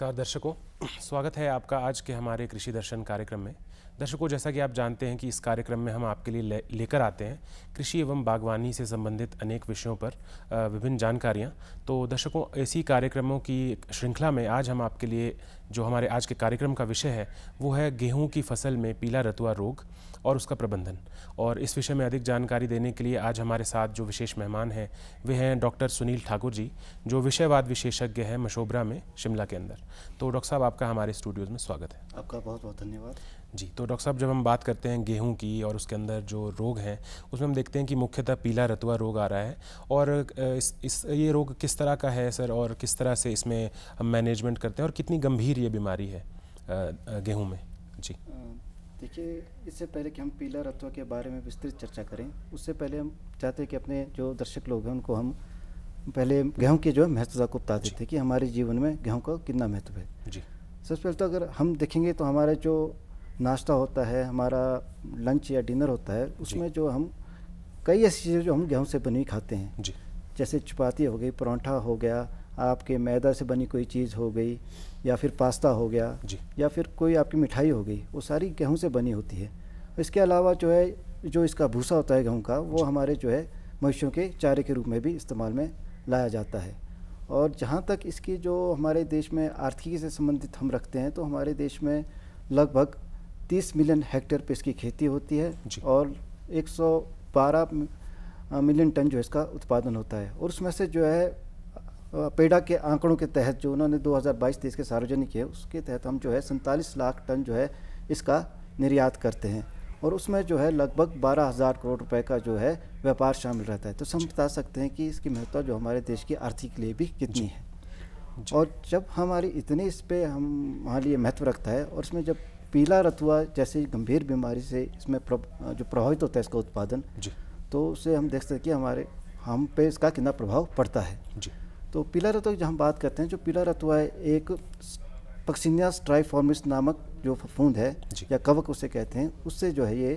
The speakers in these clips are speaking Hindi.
नमस्कार दर्शकों स्वागत है आपका आज के हमारे कृषि दर्शन कार्यक्रम में दर्शकों जैसा कि आप जानते हैं कि इस कार्यक्रम में हम आपके लिए लेकर आते हैं कृषि एवं बागवानी से संबंधित अनेक विषयों पर विभिन्न जानकारियां तो दर्शकों ऐसी कार्यक्रमों की श्रृंखला में आज हम आपके लिए जो हमारे आज के कार्यक्रम का विषय है वो है गेहूँ की फसल में पीला रतुआ रोग और उसका प्रबंधन और इस विषय में अधिक जानकारी देने के लिए आज हमारे साथ जो विशेष मेहमान हैं वे हैं डॉक्टर सुनील ठाकुर जी जो विषयवाद विशेषज्ञ हैं मशोबरा में शिमला के अंदर तो डॉक्टर साहब आपका हमारे स्टूडियोज़ में स्वागत है आपका बहुत बहुत धन्यवाद जी तो डॉक्टर साहब जब हम बात करते हैं गेहूं की और उसके अंदर जो रोग हैं उसमें हम देखते हैं कि मुख्यतः पीला रतुआ रोग आ रहा है और इस, इस ये रोग किस तरह का है सर और किस तरह से इसमें हम मैनेजमेंट करते हैं और कितनी गंभीर ये बीमारी है गेहूँ में जी देखिए इससे पहले कि हम पीला रतुआ के बारे में विस्तृत चर्चा करें उससे पहले हम चाहते हैं कि अपने जो दर्शक लोग हैं उनको हम पहले गेहूँ के जो है महत्वता को बता देते हैं कि हमारे जीवन में गेहूँ का कितना महत्व है जी सबसे पहले तो अगर हम देखेंगे तो हमारा जो नाश्ता होता है हमारा लंच या डिनर होता है उसमें जो हम कई ऐसी चीज़ें जो हम गेहूँ से बनी खाते हैं जी जैसे चपाती हो गई परौंठा हो गया आपके मैदा से बनी कोई चीज़ हो गई या फिर पास्ता हो गया जी या फिर कोई आपकी मिठाई हो गई वो सारी गेहूँ से बनी होती है इसके अलावा जो है जो इसका भूसा होता है गेहूँ का वो हमारे जो है मवेशियों के चारे के रूप में भी इस्तेमाल में लाया जाता है और जहाँ तक इसकी जो हमारे देश में आर्थिकी से संबंधित हम रखते हैं तो हमारे देश में लगभग 30 मिलियन हेक्टेयर पे इसकी खेती होती है और 112 मिलियन टन जो इसका उत्पादन होता है और उसमें से जो है पेडा के आंकड़ों के तहत जो उन्होंने 2022 हज़ार के सार्वजनिक किए उसके तहत हम जो है सैंतालीस लाख टन जो है इसका निर्यात करते हैं और उसमें जो है लगभग बारह हज़ार करोड़ रुपए का जो है व्यापार शामिल रहता है तो हम बता सकते हैं कि इसकी महत्व जो हमारे देश की आर्थिक लिए भी कितनी है और जब हमारी इतनी इस पर हम हमारे लिए महत्व रखता है और इसमें जब पीला रतुआ जैसी गंभीर बीमारी से इसमें प्र, जो प्रभावित होता है इसका उत्पादन तो उससे हम देख सकते हैं कि हमारे हम पे इसका कितना प्रभाव पड़ता है तो पीला रतुआ की जब हम बात करते हैं जो पीला रतुआ है एक पक्सिनिया स्ट्राइफॉर्मिस नामक जो फफूंद है या कवक उसे कहते हैं उससे जो है ये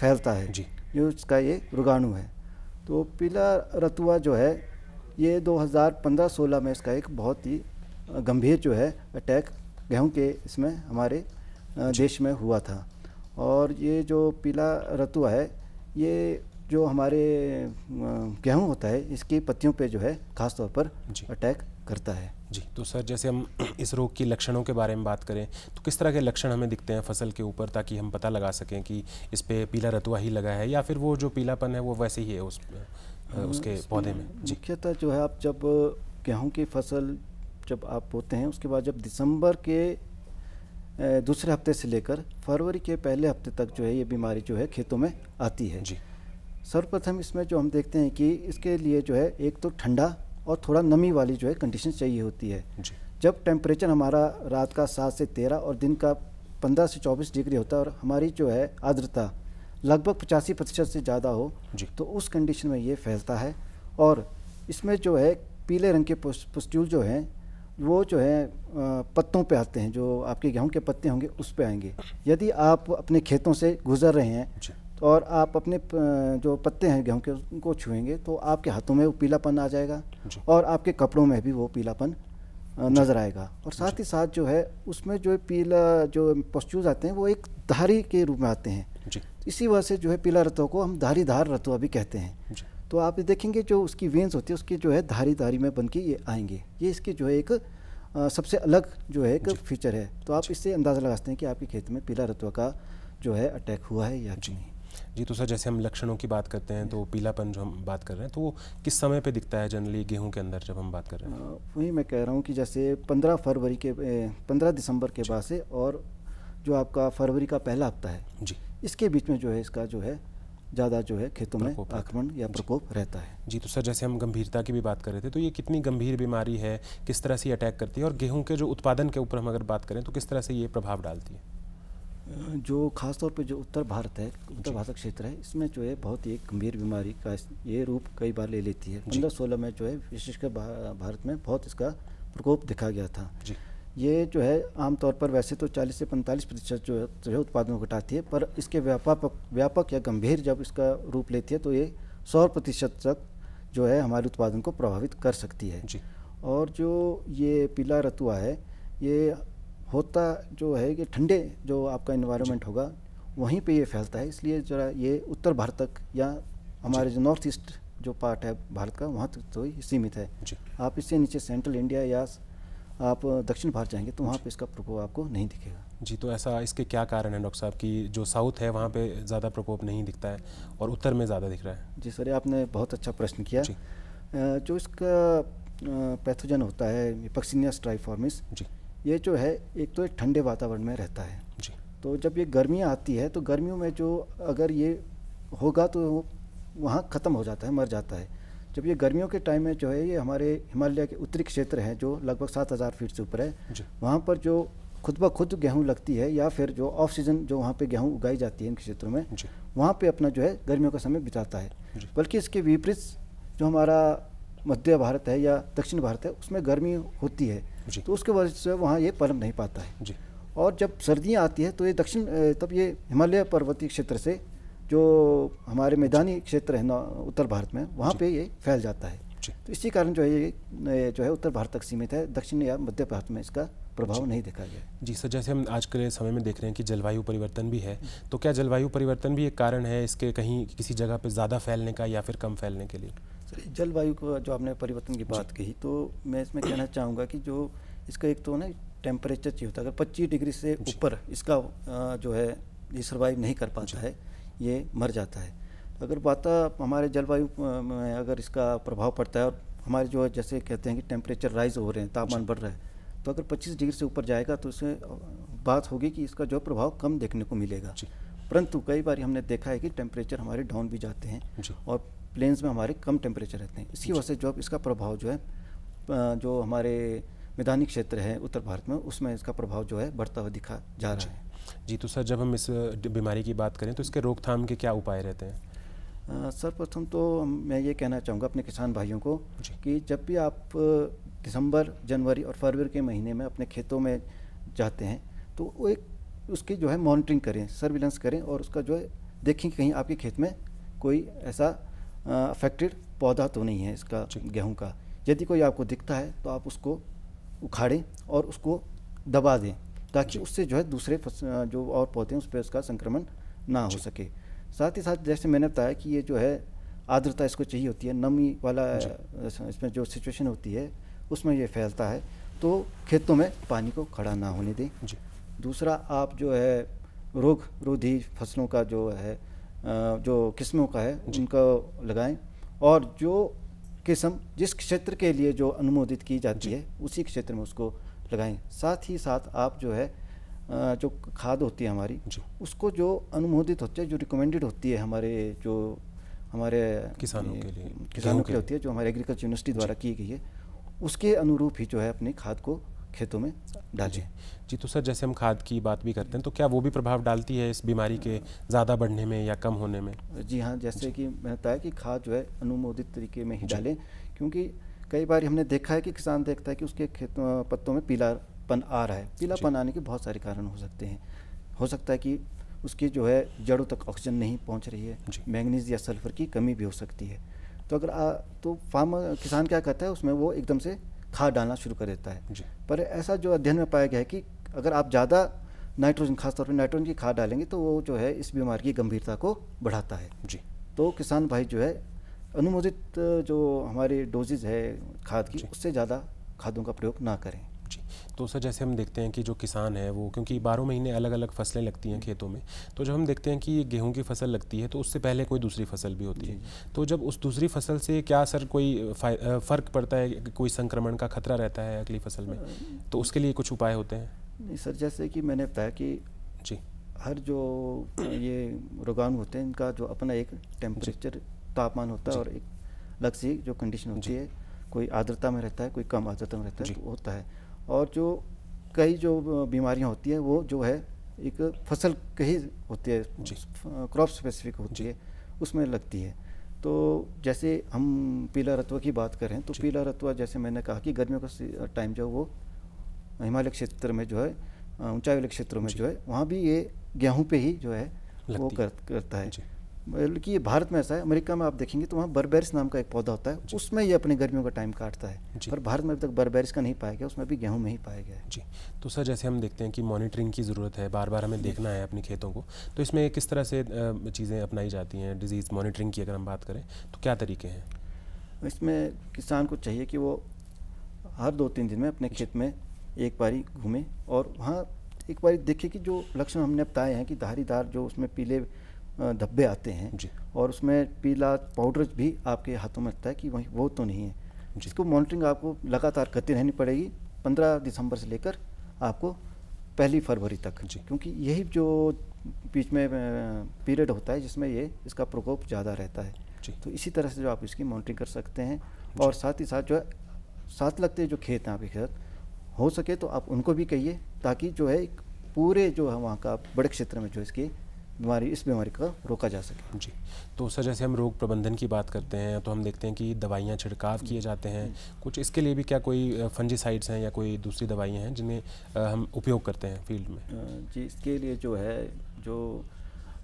फैलता है जी जो इसका ये रोगाणु है तो पीला रतुआ जो है ये 2015-16 में इसका एक बहुत ही गंभीर जो है अटैक गेहूं के इसमें हमारे देश में हुआ था और ये जो पीला रतुआ है ये जो हमारे गेहूं होता है इसकी पत्तियों पे जो है ख़ासतौर पर अटैक करता है जी तो सर जैसे हम इस रोग के लक्षणों के बारे में बात करें तो किस तरह के लक्षण हमें दिखते हैं फसल के ऊपर ताकि हम पता लगा सकें कि इस पर पीला रतुआ ही लगा है या फिर वो जो पीलापन है वो वैसे ही है उस उसके पौधे में मुख्यतः जो है आप जब गेहूँ की फसल जब आप बोते हैं उसके बाद जब दिसंबर के दूसरे हफ्ते से लेकर फरवरी के पहले हफ्ते तक जो है ये बीमारी जो है खेतों में आती है जी सर्वप्रथम इसमें जो हम देखते हैं कि इसके लिए जो है एक तो ठंडा और थोड़ा नमी वाली जो है कंडीशन चाहिए होती है जब टेम्परेचर हमारा रात का सात से तेरह और दिन का पंद्रह से चौबीस डिग्री होता है और हमारी जो है आर्द्रता लगभग पचासी प्रतिशत से ज़्यादा हो तो उस कंडीशन में ये फैलता है और इसमें जो है पीले रंग के पुस्ट्यूल जो हैं वो जो है पत्तों पे आते हैं जो आपके गेहूं के पत्ते होंगे उस पे आएंगे यदि आप अपने खेतों से गुजर रहे हैं और आप अपने जो पत्ते हैं गेहूं के उनको छुएंगे तो आपके हाथों में वो पीलापन आ जाएगा और आपके कपड़ों में भी वो पीलापन नज़र आएगा और साथ ही साथ जो है उसमें जो पीला जो पोस्चूज आते हैं वो एक धारी के रूप में आते हैं इसी वजह से जो है पीला रतों को हम धारी धार रतु अभी कहते हैं तो आप देखेंगे जो उसकी वेंस होती है उसकी जो है धारी धारी में बन के ये आएंगे ये इसके जो है एक सबसे अलग जो है एक फीचर है तो आप इससे अंदाज़ा लगा सकते हैं कि आपके खेत में पीला रतुआ का जो है अटैक हुआ है या नहीं जी तो सर जैसे हम लक्षणों की बात करते हैं तो पीलापन जो हम बात कर रहे हैं तो वो किस समय पे दिखता है जनरली गेहूं के अंदर जब हम बात कर रहे हैं वही मैं कह रहा हूँ कि जैसे पंद्रह फरवरी के पंद्रह दिसंबर के बाद से और जो आपका फरवरी का पहला हफ्ता है जी इसके बीच में जो है इसका जो है ज़्यादा जो है खेतों में आक्रमण या प्रकोप रहता है जी तो सर जैसे हम गंभीरता की भी बात कर रहे थे तो ये कितनी गंभीर बीमारी है किस तरह से अटैक करती है और गेहूं के जो उत्पादन के ऊपर हम अगर बात करें तो किस तरह से ये प्रभाव डालती है जो खासतौर पर जो उत्तर भारत है उत्तर भारत क्षेत्र है इसमें जो है बहुत ही गंभीर बीमारी का ये रूप कई बार ले लेती है पंद्रह सोलह में जो है विशेषकर भारत में बहुत इसका प्रकोप देखा गया था ये जो है आमतौर पर वैसे तो 40 से 45 प्रतिशत जो है है उत्पादन को घटाती है पर इसके व्यापक व्यापक या गंभीर जब इसका रूप लेती है तो ये सौ प्रतिशत तक जो है हमारे उत्पादन को प्रभावित कर सकती है और जो ये पीला रतुआ है ये होता जो है कि ठंडे जो आपका इन्वायरमेंट होगा वहीं पे ये फैलता है इसलिए जरा ये उत्तर भारत तक या हमारे जो नॉर्थ ईस्ट जो पार्ट है भारत का वहाँ तक तो सीमित है आप इससे नीचे सेंट्रल इंडिया या आप दक्षिण भारत जाएंगे तो वहाँ पे इसका प्रकोप आपको नहीं दिखेगा जी तो ऐसा इसके क्या कारण है डॉक्टर साहब कि जो साउथ है वहाँ पे ज़्यादा प्रकोप नहीं दिखता है और उत्तर में ज़्यादा दिख रहा है जी सर आपने बहुत अच्छा प्रश्न किया जो इसका पैथोजन होता है पक्सिनिया स्ट्राइफॉर्मिस जी ये जो है एक तो एक ठंडे वातावरण में रहता है जी तो जब ये गर्मियाँ आती है तो गर्मियों में जो अगर ये होगा तो वहाँ ख़त्म हो जाता है मर जाता है जब ये गर्मियों के टाइम में जो है ये हमारे हिमालय के उत्तरी क्षेत्र हैं जो लगभग सात हज़ार फीट से ऊपर है वहाँ पर जो खुद ब खुद गेहूँ लगती है या फिर जो ऑफ सीजन जो वहाँ पे गेहूँ उगाई जाती है इन क्षेत्रों में वहाँ पे अपना जो है गर्मियों का समय बिताता है बल्कि इसके विपरीत जो हमारा मध्य भारत है या दक्षिण भारत है उसमें गर्मी होती है तो उसके वजह से वहाँ ये पनप नहीं पाता है जी और जब सर्दियाँ आती है तो ये दक्षिण तब ये हिमालय पर्वतीय क्षेत्र से जो हमारे मैदानी क्षेत्र है ना उत्तर भारत में वहाँ पे ये फैल जाता है तो इसी कारण जो है ये जो है उत्तर भारत तक सीमित है दक्षिण या मध्य भारत में इसका प्रभाव नहीं देखा गया जी सर जैसे हम आज के समय में देख रहे हैं कि जलवायु परिवर्तन भी है तो क्या जलवायु परिवर्तन भी एक कारण है इसके कहीं किसी जगह पर ज़्यादा फैलने का या फिर कम फैलने के लिए जलवायु को जो आपने परिवर्तन की बात कही तो मैं इसमें कहना चाहूँगा कि जो इसका एक तो ना टेम्परेचर चाहिए होता है अगर पच्चीस डिग्री से ऊपर इसका जो है ये सर्वाइव नहीं कर पाता है ये मर जाता है अगर वाता हमारे जलवायु में अगर इसका प्रभाव पड़ता है और हमारे जो है जैसे कहते हैं कि टेम्परेचर राइज हो रहे हैं तापमान बढ़ रहा है तो अगर 25 डिग्री से ऊपर जाएगा तो उससे बात होगी कि इसका जो प्रभाव कम देखने को मिलेगा परंतु कई बार हमने देखा है कि टेम्परेचर हमारे डाउन भी जाते हैं और प्लेन्स में हमारे कम टेम्परेचर रहते हैं इसकी वजह से जो इसका प्रभाव जो है जो हमारे मैदानी क्षेत्र है उत्तर भारत में उसमें इसका प्रभाव जो है बढ़ता हुआ दिखा जा रहा है जी तो सर जब हम इस बीमारी की बात करें तो इसके रोकथाम के क्या उपाय रहते हैं सर्वप्रथम तो मैं ये कहना चाहूँगा अपने किसान भाइयों को कि जब भी आप दिसंबर जनवरी और फरवरी के महीने में अपने खेतों में जाते हैं तो वो एक उसकी जो है मॉनिटरिंग करें सर्विलेंस करें और उसका जो है देखें कि कहीं आपके खेत में कोई ऐसा अफेक्टेड पौधा तो नहीं है इसका गेहूं का यदि कोई आपको दिखता है तो आप उसको उखाड़ें और उसको दबा दें ताकि उससे जो है दूसरे जो और पौधे हैं उस पर उसका संक्रमण ना हो सके साथ ही साथ जैसे मैंने बताया कि ये जो है आर्द्रता इसको चाहिए होती है नमी वाला इसमें जो सिचुएशन होती है उसमें ये फैलता है तो खेतों में पानी को खड़ा ना होने दें दूसरा आप जो है रोग रोधी फसलों का जो है जो किस्मों का है उनका लगाएं और जो किस्म जिस क्षेत्र के लिए जो अनुमोदित की जाती है उसी क्षेत्र में उसको लगाएं साथ ही साथ आप जो है जो खाद होती है हमारी उसको जो अनुमोदित होती है जो रिकमेंडेड होती है हमारे जो हमारे किसानों के लिए किसानों के लिए होती है जो हमारे एग्रीकल्चर यूनिवर्सिटी द्वारा की गई है उसके अनुरूप ही जो है अपनी खाद को खेतों में डालें जी तो सर जैसे हम खाद की बात भी करते हैं तो क्या वो भी प्रभाव डालती है इस बीमारी के ज़्यादा बढ़ने में या कम होने में जी हाँ जैसे जी। कि मैं बताया कि खाद जो है अनुमोदित तरीके में ही डालें क्योंकि कई बार हमने देखा है कि किसान देखता है कि उसके खेत पत्तों में पीलापन आ रहा है पीलापन आने के बहुत सारे कारण हो सकते हैं हो सकता है कि उसकी जो है जड़ों तक ऑक्सीजन नहीं पहुंच रही है मैंगनीज या सल्फर की कमी भी हो सकती है तो अगर आ, तो फार्मर किसान क्या करता है उसमें वो एकदम से खाद डालना शुरू कर देता है पर ऐसा जो अध्ययन में पाया गया है कि अगर आप ज़्यादा नाइट्रोजन खासतौर पर नाइट्रोजन की खाद डालेंगे तो वो जो है इस बीमारी की गंभीरता को बढ़ाता है जी तो किसान भाई जो है अनुमोदित जो हमारे डोजेज है खाद की उससे ज़्यादा खादों का प्रयोग ना करें तो सर जैसे हम देखते हैं कि जो किसान है वो क्योंकि बारह महीने अलग अलग फसलें लगती हैं खेतों में तो जब हम देखते हैं कि गेहूं की फसल लगती है तो उससे पहले कोई दूसरी फसल भी होती है तो जब उस दूसरी फसल से क्या सर कोई फ़र्क पड़ता है कोई संक्रमण का खतरा रहता है अगली फसल में तो उसके लिए कुछ उपाय होते हैं नहीं सर जैसे कि मैंने बताया कि जी हर जो ये रोगाणु होते हैं इनका जो अपना एक टेम्परेचर तापमान होता है और एक अलग सी जो कंडीशन होती है कोई आर्द्रता में रहता है कोई कम आर्द्रता में रहता है तो होता है और जो कई जो बीमारियां होती हैं वो जो है एक फसल कही होती है क्रॉप स्पेसिफिक होती है उसमें लगती है तो जैसे हम पीला रतवा की बात करें तो पीला रतवा जैसे मैंने कहा कि गर्मियों का टाइम जो वो हिमालय क्षेत्र में जो है ऊंचाई वाले क्षेत्रों में जो है वहाँ भी ये गेहूँ पे ही जो है वो कर, करता है बल्कि ये भारत में ऐसा है अमेरिका में आप देखेंगे तो वहाँ बर्बेरिस नाम का एक पौधा होता है उसमें ये अपनी गर्मियों का टाइम काटता है पर भारत में अभी तक बर्बेरिस का नहीं पाया गया उसमें अभी गेहूँ में ही पाया गया जी तो सर जैसे हम देखते हैं कि मॉनिटरिंग की ज़रूरत है बार बार हमें देखना है अपने खेतों को तो इसमें किस तरह से चीज़ें अपनाई जाती हैं डिजीज़ मॉनिटरिंग की अगर हम बात करें तो क्या तरीके हैं इसमें किसान को चाहिए कि वो हर दो तीन दिन में अपने खेत में एक बारी घूमें और वहाँ एक बार देखिए कि जो लक्षण हमने बताए हैं कि धारीदार जो उसमें पीले धब्बे आते हैं और उसमें पीला पाउडर भी आपके हाथों में लगता है कि वहीं वो तो नहीं है जिसको मॉनिटरिंग आपको लगातार करती रहनी पड़ेगी पंद्रह दिसंबर से लेकर आपको पहली फरवरी तक जी क्योंकि यही जो बीच में पीरियड होता है जिसमें ये इसका प्रकोप ज़्यादा रहता है तो इसी तरह से जो आप इसकी मॉनिटरिंग कर सकते हैं और साथ ही साथ जो है साथ लगते जो खेत हैं आपके खेत हो सके तो आप उनको भी कहिए ताकि जो है पूरे जो है वहाँ का बड़े क्षेत्र में जो इसकी बीमारी इस बीमारी का रोका जा सके जी तो सर जैसे हम रोग प्रबंधन की बात करते हैं तो हम देखते हैं कि दवाइयाँ छिड़काव किए जाते हैं हम्म। कुछ इसके लिए भी क्या कोई फंजीसाइड्स हैं या कोई दूसरी दवाइयाँ हैं जिन्हें हम उपयोग करते हैं फील्ड में जी इसके लिए जो है जो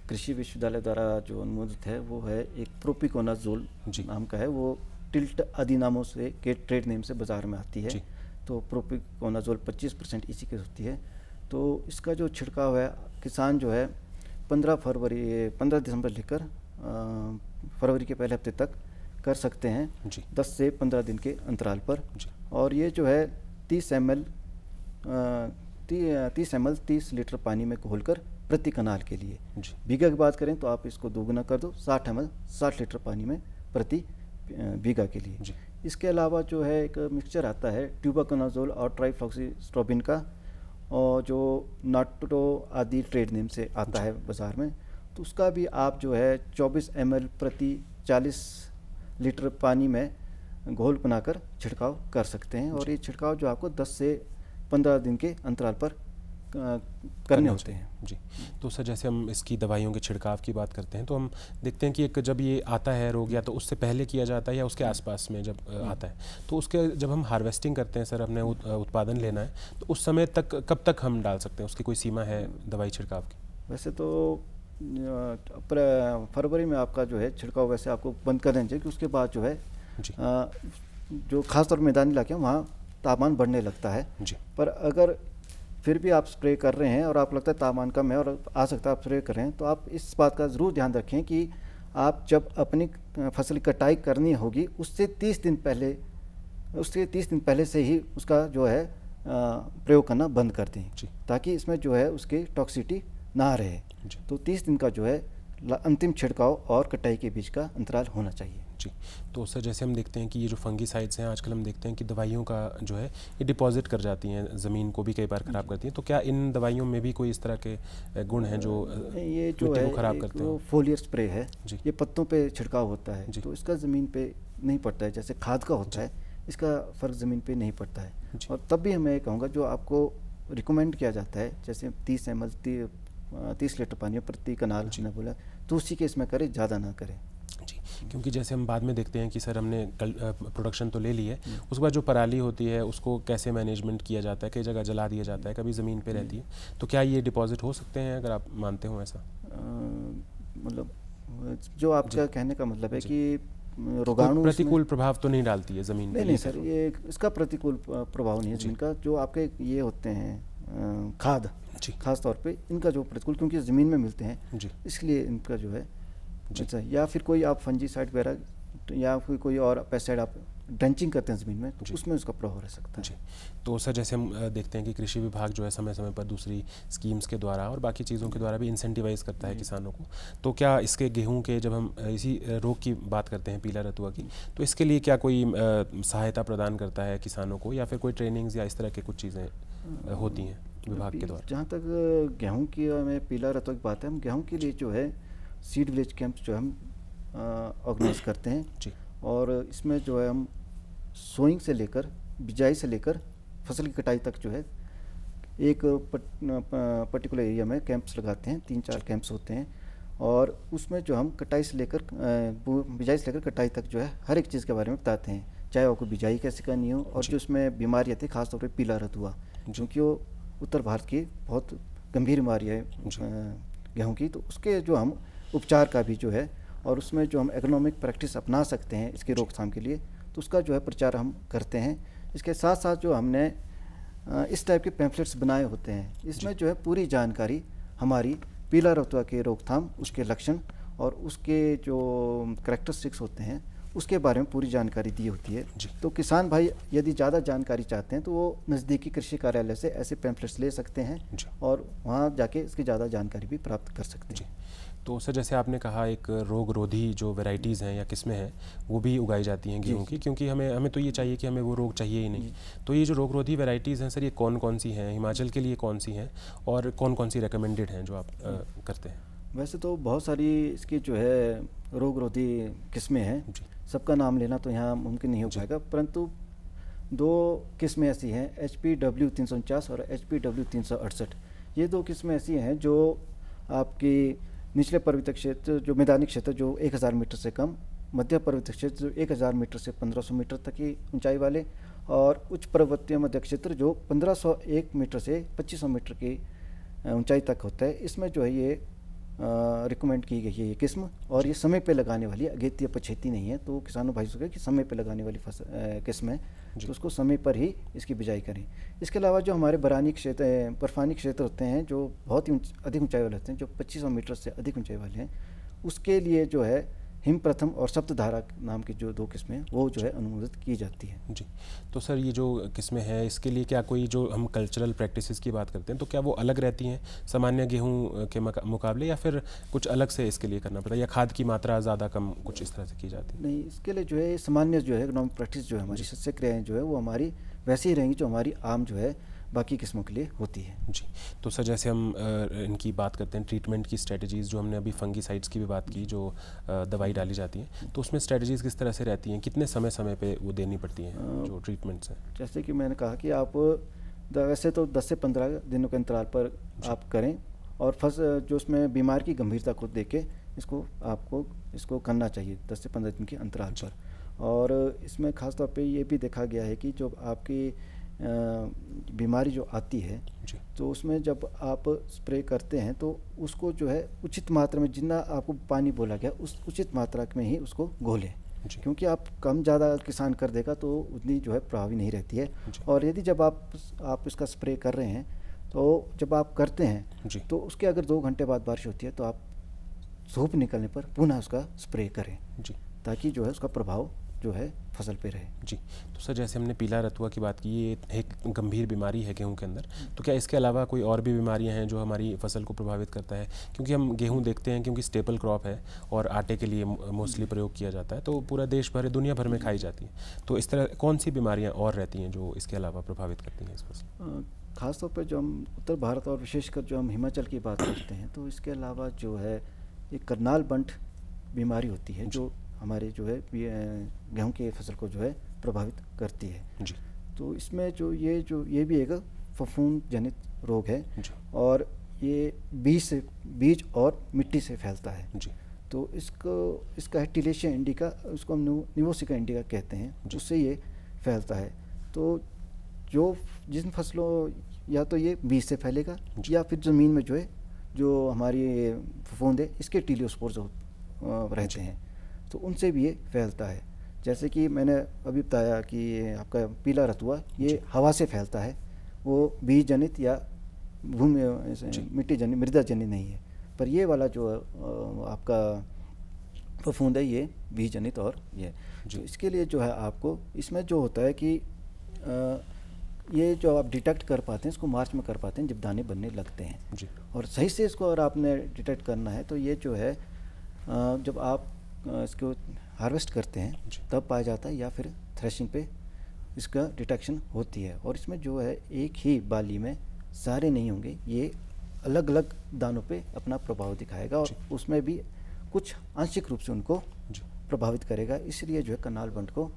कृषि विश्वविद्यालय द्वारा जो अनुमोदित है वो है एक प्रोपिकोनाजोल जी नाम का है वो टिल्ट आदि नामों से के ट्रेड नेम से बाज़ार में आती है तो प्रोपिकोनाजोल पच्चीस परसेंट इसी की होती है तो इसका जो छिड़काव है किसान जो है पंद्रह फरवरी पंद्रह दिसंबर लेकर फरवरी के पहले हफ्ते तक कर सकते हैं जी दस से पंद्रह दिन के अंतराल पर और ये जो है तीस एम एल तीस एम एल तीस लीटर पानी में घोलकर प्रति कनाल के लिए बीघा की बात करें तो आप इसको दोगुना कर दो साठ एम एल साठ लीटर पानी में प्रति बीघा के लिए इसके अलावा जो है एक मिक्सचर आता है ट्यूबाकोनाजोल और ट्राईफ्लॉक्सी स्ट्रॉबिन का और जो नाटो आदि ट्रेड नेम से आता है बाज़ार में तो उसका भी आप जो है 24 एम प्रति 40 लीटर पानी में घोल बनाकर छिड़काव कर सकते हैं और ये छिड़काव जो आपको 10 से 15 दिन के अंतराल पर करने होते हैं जी तो सर जैसे हम इसकी दवाइयों के छिड़काव की बात करते हैं तो हम देखते हैं कि एक जब ये आता है रोग या तो उससे पहले किया जाता है या उसके आसपास में जब आता है तो उसके जब हम हार्वेस्टिंग करते हैं सर हमने उत्पादन लेना है तो उस समय तक कब तक हम डाल सकते हैं उसकी कोई सीमा है दवाई छिड़काव की वैसे तो फरवरी में आपका जो है छिड़काव वैसे आपको बंद कर देना चाहिए कि उसके बाद जो है जी जो खासतौर मैदानी इलाके हैं वहाँ तापमान बढ़ने लगता है जी पर अगर फिर भी आप स्प्रे कर रहे हैं और आपको लगता है तापमान कम है और आ सकता है आप स्प्रे कर रहे हैं तो आप इस बात का ज़रूर ध्यान रखें कि आप जब अपनी फसल कटाई करनी होगी उससे तीस दिन पहले उससे तीस दिन पहले से ही उसका जो है प्रयोग करना बंद कर दें ताकि इसमें जो है उसकी टॉक्सिटी ना रहे तो तीस दिन का जो है अंतिम छिड़काव और कटाई के बीच का अंतराल होना चाहिए एक्चुअली तो उससे जैसे हम देखते हैं कि ये जो फंगी साइड्स हैं आजकल हम देखते हैं कि दवाइयों का जो है ये डिपॉजिट कर जाती हैं ज़मीन को भी कई बार ख़राब करती हैं तो क्या इन दवाइयों में भी कोई इस तरह के गुण हैं जो ये जो है ख़राब करते हैं फोलियर स्प्रे है जी ये पत्तों पर छिड़काव होता है तो इसका ज़मीन पर नहीं पड़ता है जैसे खाद का होता है इसका फ़र्क ज़मीन पर नहीं पड़ता है और तब भी मैं कहूँगा जो आपको रिकमेंड किया जाता है जैसे तीस एम एल तीस लीटर पानी प्रति कनाल ने बोला तो उसी के इसमें करें ज़्यादा ना करें क्योंकि जैसे हम बाद में देखते हैं कि सर हमने प्रोडक्शन तो ले ली है हम्म। उसके बाद जो पराली होती है उसको कैसे मैनेजमेंट किया जाता है कई जगह जला दिया जाता है कभी ज़मीन पर रहती है हम्म। तो क्या ये डिपॉजिट हो सकते हैं अगर आप मानते हो ऐसा मतलब जो आपका कहने का मतलब है कि रोगाणु प्रतिकूल प्रभाव तो नहीं डालती है ज़मीन नहीं नहीं सर तो। ये इसका प्रतिकूल प्रभाव नहीं है जिनका जो आपके ये होते हैं खाद खास तौर पे इनका जो प्रतिकूल क्योंकि ज़मीन में मिलते हैं इसलिए इनका जो है अच्छा या फिर कोई आप फंजी साइड वगैरह तो या फिर कोई और साइड आप ड्रेंचिंग करते हैं ज़मीन में तो उसमें उसका प्रभाव रह सकता है जी तो सर जैसे हम देखते हैं कि कृषि विभाग जो है समय समय पर दूसरी स्कीम्स के द्वारा और बाकी चीज़ों के द्वारा भी इंसेंटिवाइज़ करता है किसानों को तो क्या इसके गेहूं के जब हम इसी रोग की बात करते हैं पीला रतुआ की तो इसके लिए क्या कोई सहायता प्रदान करता है किसानों को या फिर कोई ट्रेनिंग्स या इस तरह की कुछ चीज़ें होती हैं विभाग के द्वारा जहाँ तक गेहूँ की पीला रतुआ की बात है हम गेहूँ के लिए जो है सीड विलेज कैंप जो हम ऑर्गेनाइज करते हैं और इसमें जो है हम सोइंग से लेकर बिजाई से लेकर फसल की कटाई तक जो है एक पर्टिकुलर एरिया में कैंप्स लगाते हैं तीन चार कैंप्स होते हैं और उसमें जो हम कटाई से लेकर बिजाई से लेकर कटाई तक जो है हर एक चीज़ के बारे में बताते हैं चाहे वो आपको बिजाई कैसे करनी हो और जो उसमें बीमारी आती है खासतौर पर पीला रतुआ चूँकि वो उत्तर भारत की बहुत गंभीर बीमारी है गेहूँ की तो उसके जो हम उपचार का भी जो है और उसमें जो हम इकोनॉमिक प्रैक्टिस अपना सकते हैं इसकी रोकथाम के लिए तो उसका जो है प्रचार हम करते हैं इसके साथ साथ जो हमने इस टाइप के पैम्फलेट्स बनाए होते हैं इसमें जो है पूरी जानकारी हमारी पीला रतुआ की रोकथाम उसके लक्षण और उसके जो करेक्टरिस्टिक्स होते हैं उसके बारे में पूरी जानकारी दी होती है तो किसान भाई यदि ज़्यादा जानकारी चाहते हैं तो वो नज़दीकी कृषि कार्यालय से ऐसे पैम्फलेट्स ले सकते हैं और वहाँ जाके इसकी ज़्यादा जानकारी भी प्राप्त कर सकते हैं तो सर जैसे आपने कहा एक रोग रोधी जो वेराइटीज़ हैं या किस्में हैं वो भी उगाई जाती हैं गेहूँ की क्योंकि हमें हमें तो ये चाहिए कि हमें वो रोग चाहिए ही नहीं तो ये जो रोग रोधी वेराइटीज़ हैं सर ये कौन कौन सी हैं हिमाचल के लिए कौन सी हैं और कौन कौन सी रिकमेंडेड हैं जो आप आ, करते हैं वैसे तो बहुत सारी इसकी जो है रोग रोधी किस्में हैं सबका नाम लेना तो यहाँ मुमकिन नहीं हो पाएगा परंतु दो किस्में ऐसी हैं एच पी डब्ल्यू तीन सौ उनचास और एच पी डब्ल्यू तीन सौ अड़सठ ये दो किस्में ऐसी हैं जो आपकी निचले पर्वतीय क्षेत्र जो मैदानी क्षेत्र जो 1000 मीटर से कम मध्य पर्वतीय क्षेत्र जो 1000 मीटर से 1500 मीटर तक की ऊंचाई वाले और उच्च पर्वतीय मध्य क्षेत्र जो 1501 मीटर से 2500 मीटर की ऊंचाई तक होता है इसमें जो है ये रिकमेंड की गई है ये किस्म और ये समय पे लगाने वाली अगेती पछेती नहीं है तो किसानों भाई से कि समय पे लगाने वाली फसल किस्म है तो उसको समय पर ही इसकी बिजाई करें इसके अलावा जो हमारे बरानी क्षेत्र बर्फानी क्षेत्र होते हैं जो बहुत ही अधिक ऊंचाई वाले होते हैं जो 2500 मीटर से अधिक ऊंचाई वाले हैं उसके लिए जो है हिम प्रथम और सप्तधारा नाम की जो दो किस्में हैं वो जो है अनुमोदित की जाती है जी तो सर ये जो किस्में हैं इसके लिए क्या कोई जो हम कल्चरल प्रैक्टिसेस की बात करते हैं तो क्या वो अलग रहती हैं सामान्य गेहूँ के मुकाबले या फिर कुछ अलग से इसके लिए करना पड़ता है या खाद की मात्रा ज़्यादा कम कुछ इस तरह से की जाती है नहीं इसके लिए जो है सामान्य जो है इकोनॉमिक प्रैक्टिस जो है हमारी सस्य क्रियाएँ जो है वो हमारी वैसे ही रहेंगी जो हमारी आम जो है बाकी किस्मों के लिए होती है जी तो सर जैसे हम इनकी बात करते हैं ट्रीटमेंट की स्ट्रेटजीज़ जो हमने अभी साइड्स की भी बात की जो दवाई डाली जाती है तो उसमें स्ट्रेटजीज़ किस तरह से रहती हैं कितने समय समय पर वो देनी पड़ती हैं जो ट्रीटमेंट्स हैं जैसे कि मैंने कहा कि आप वैसे तो 10 से 15 दिनों के अंतराल पर आप करें और फर्स्ट जो उसमें बीमार की गंभीरता को देख के इसको आपको इसको करना चाहिए 10 से 15 दिन के अंतराल पर और इसमें खासतौर पर पे ये भी देखा गया है कि जो आपकी बीमारी जो आती है तो उसमें जब आप स्प्रे करते हैं तो उसको जो है उचित मात्रा में जितना आपको पानी बोला गया उस उचित मात्रा में ही उसको घोलें क्योंकि आप कम ज़्यादा किसान कर देगा तो उतनी जो है प्रभावी नहीं रहती है और यदि जब आप आप इसका स्प्रे कर रहे हैं तो जब आप करते हैं तो उसके अगर दो घंटे बाद बारिश होती है तो आप धूप निकलने पर पुनः उसका स्प्रे करें ताकि जो है उसका प्रभाव जो है फसल पे रहे जी तो सर जैसे हमने पीला रतुआ की बात की ये एक गंभीर बीमारी है गेहूं के अंदर तो क्या इसके अलावा कोई और भी बीमारियां हैं जो हमारी फसल को प्रभावित करता है क्योंकि हम गेहूं देखते हैं क्योंकि स्टेपल क्रॉप है और आटे के लिए मोस्टली प्रयोग किया जाता है तो पूरा देश भर दुनिया भर में खाई जाती है तो इस तरह कौन सी बीमारियाँ और रहती हैं जो इसके अलावा प्रभावित करती हैं इस फसल खासतौर पर जो हम उत्तर भारत और विशेषकर जो हम हिमाचल की बात करते हैं तो इसके अलावा जो है ये करनाल बंट बीमारी होती है जो हमारे जो है गेहूँ की फसल को जो है प्रभावित करती है जी तो इसमें जो ये जो ये भी एक फफूंद जनित रोग है और ये बीज से बीज और मिट्टी से फैलता है जी तो इसको इसका है टीलेशिया इंडिका उसको हम निवोसिका इंडिका कहते हैं उससे ये फैलता है तो जो जिन फसलों या तो ये बीज से फैलेगा या फिर ज़मीन में जो है जो हमारी फफूंद है इसके टीलियोस्पोर्स रहते हैं तो उनसे भी ये फैलता है जैसे कि मैंने अभी बताया कि आपका पीला रतुआ ये हवा से फैलता है वो बीज जनित या भूमि मिट्टी जनित मृदा जनित नहीं है पर ये वाला जो आपका फफूंद है ये बीज जनित और ये तो इसके लिए जो है आपको इसमें जो होता है कि आ, ये जो आप डिटेक्ट कर पाते हैं इसको मार्च में कर पाते हैं जब दाने बनने लगते हैं और सही से इसको अगर आपने डिटेक्ट करना है तो ये जो है आ, जब आप इसको हार्वेस्ट करते हैं तब पाया जाता है या फिर थ्रेशिंग पे इसका डिटेक्शन होती है और इसमें जो है एक ही बाली में सारे नहीं होंगे ये अलग अलग दानों पे अपना प्रभाव दिखाएगा और उसमें भी कुछ आंशिक रूप से उनको प्रभावित करेगा इसलिए जो है कनाल बंट को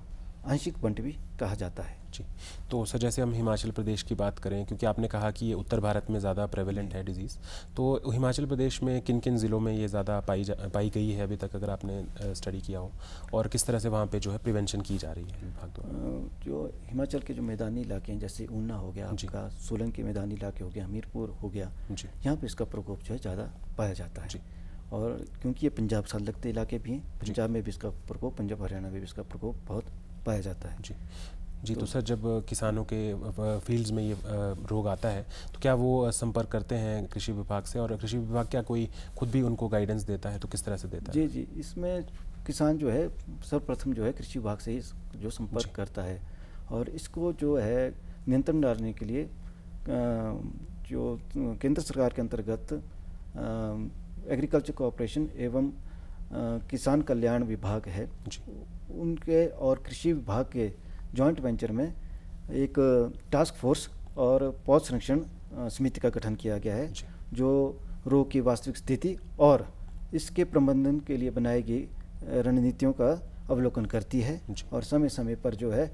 आंशिक बंट भी कहा जाता है जी तो सर जैसे हम हिमाचल प्रदेश की बात करें क्योंकि आपने कहा कि ये उत्तर भारत में ज़्यादा प्रेवलेंट है डिज़ीज़ तो हिमाचल प्रदेश में किन किन ज़िलों में ये ज़्यादा पाई जा पाई गई है अभी तक अगर आपने स्टडी किया हो और किस तरह से वहाँ पे जो है प्रिवेंशन की जा रही है विभाग द्वारा जो हिमाचल के जो मैदानी इलाके हैं जैसे ऊना हो गया आपका सोलन के मैदानी इलाके हो गया हमीरपुर हो गया जी यहाँ पर इसका प्रकोप जो है ज़्यादा पाया जाता है जी और क्योंकि ये पंजाब साथ लगते इलाके भी हैं पंजाब में भी इसका प्रकोप पंजाब हरियाणा में भी इसका प्रकोप बहुत पाया जाता है जी जी तो, तो सर जब किसानों के फील्ड्स में ये रोग आता है तो क्या वो संपर्क करते हैं कृषि विभाग से और कृषि विभाग क्या कोई खुद भी उनको गाइडेंस देता है तो किस तरह से देता जी, है जी जी इसमें किसान जो है सर्वप्रथम जो है कृषि विभाग से ही जो संपर्क करता है और इसको जो है नियंत्रण डालने के लिए जो केंद्र सरकार के अंतर्गत एग्रीकल्चर कोऑपरेशन एवं किसान कल्याण विभाग है उनके और कृषि विभाग के जॉइंट वेंचर में एक टास्क फोर्स और पौध संरक्षण समिति का गठन किया गया है जो रोग की वास्तविक स्थिति और इसके प्रबंधन के लिए बनाई गई रणनीतियों का अवलोकन करती है और समय समय पर जो है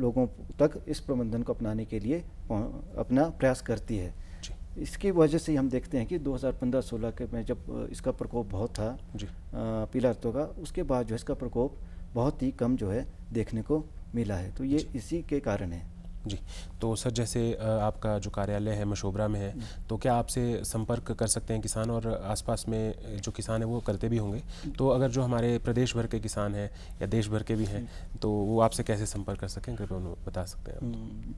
लोगों तक इस प्रबंधन को अपनाने के लिए अपना प्रयास करती है इसकी वजह से हम देखते हैं कि 2015-16 के में जब इसका प्रकोप बहुत था पीला का उसके बाद जो है इसका प्रकोप बहुत ही कम जो है देखने को मिला है तो ये इसी के कारण है जी तो सर जैसे आपका जो कार्यालय है मशोबरा में है तो क्या आपसे संपर्क कर सकते हैं किसान और आसपास में जो किसान है वो करते भी होंगे तो अगर जो हमारे प्रदेश भर के किसान हैं या देश भर के भी हैं तो वो आपसे कैसे संपर्क कर सकें कृपया उन्हें बता सकते हैं हम्म,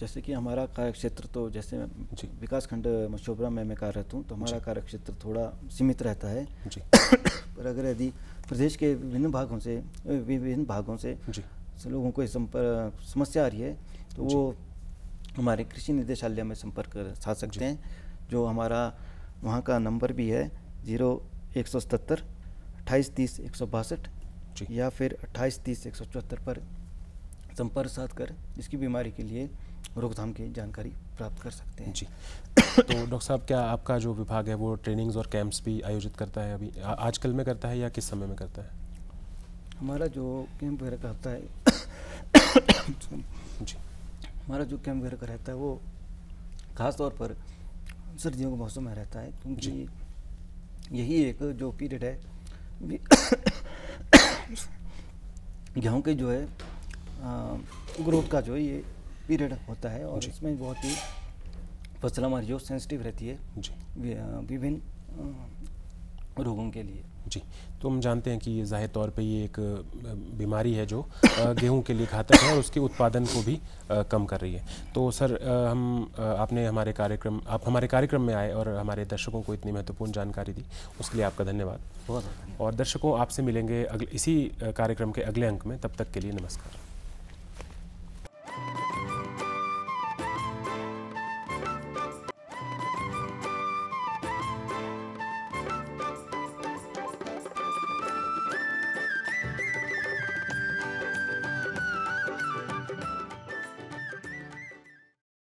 जैसे कि हमारा कार्य क्षेत्र तो जैसे जी विकासखंड मशोबरा में मैं कार्यरत हूँ तो हमारा कार्य क्षेत्र थोड़ा सीमित रहता है जी पर अगर यदि प्रदेश के विभिन्न भागों से विभिन्न भागों से लोगों को समस्या आ रही है तो वो हमारे कृषि निदेशालय में संपर्क कर साध सकते हैं जो हमारा वहाँ का नंबर भी है जीरो एक सौ सतहत्तर अट्ठाईस तीस एक सौ बासठ या फिर अट्ठाईस तीस एक सौ चौहत्तर पर संपर्क साध कर इसकी बीमारी के लिए रोकथाम की जानकारी प्राप्त कर सकते हैं जी तो डॉक्टर साहब क्या आपका जो विभाग है वो ट्रेनिंग्स और कैंप्स भी आयोजित करता है अभी आजकल में करता है या किस समय में करता है हमारा जो कैंप वगैरह करता है जी हमारा जो कैंप वगैरह का रहता है वो खास तौर पर सर्दियों के मौसम में रहता है क्योंकि यही एक जो पीरियड है गेहूँ के जो है ग्रोथ का जो है ये पीरियड होता है और इसमें बहुत ही फसल हमारी जो सेंसिटिव रहती है विभिन्न रोगों के लिए जी तो हम जानते हैं कि ये ज़ाहिर तौर पे ये एक बीमारी है जो गेहूं के लिए घातक है और उसके उत्पादन को भी कम कर रही है तो सर हम आपने हमारे कार्यक्रम आप हमारे कार्यक्रम में आए और हमारे दर्शकों को इतनी महत्वपूर्ण जानकारी दी उसके लिए आपका धन्यवाद बहुत और दर्शकों आपसे मिलेंगे अगले इसी कार्यक्रम के अगले अंक में तब तक के लिए नमस्कार